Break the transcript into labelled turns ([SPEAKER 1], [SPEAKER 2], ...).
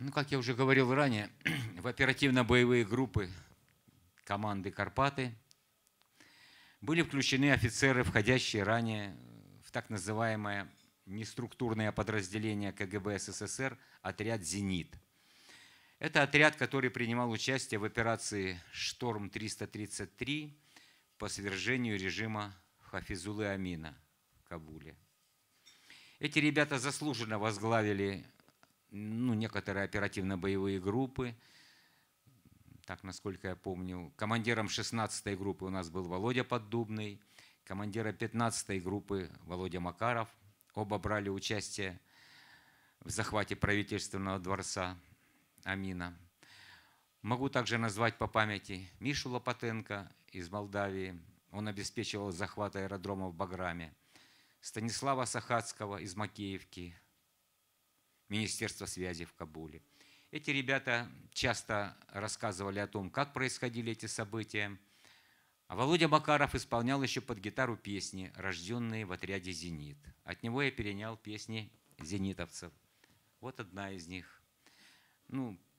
[SPEAKER 1] Ну, как я уже говорил ранее, в оперативно-боевые группы команды «Карпаты» были включены офицеры, входящие ранее в так называемое неструктурное подразделение КГБ СССР отряд «Зенит». Это отряд, который принимал участие в операции «Шторм-333» по свержению режима Хафизулы Амина в Кабуле. Эти ребята заслуженно возглавили ну, некоторые оперативно-боевые группы, так, насколько я помню. Командиром 16-й группы у нас был Володя Поддубный, командира 15-й группы Володя Макаров. Оба брали участие в захвате правительственного дворца Амина. Могу также назвать по памяти Мишу Лопатенко из Молдавии. Он обеспечивал захват аэродрома в Баграме. Станислава Сахацкого из Макеевки, Министерства связи в Кабуле. Эти ребята часто рассказывали о том, как происходили эти события. А Володя Макаров исполнял еще под гитару песни, рожденные в отряде «Зенит». От него я перенял песни зенитовцев. Вот одна из них. Ну,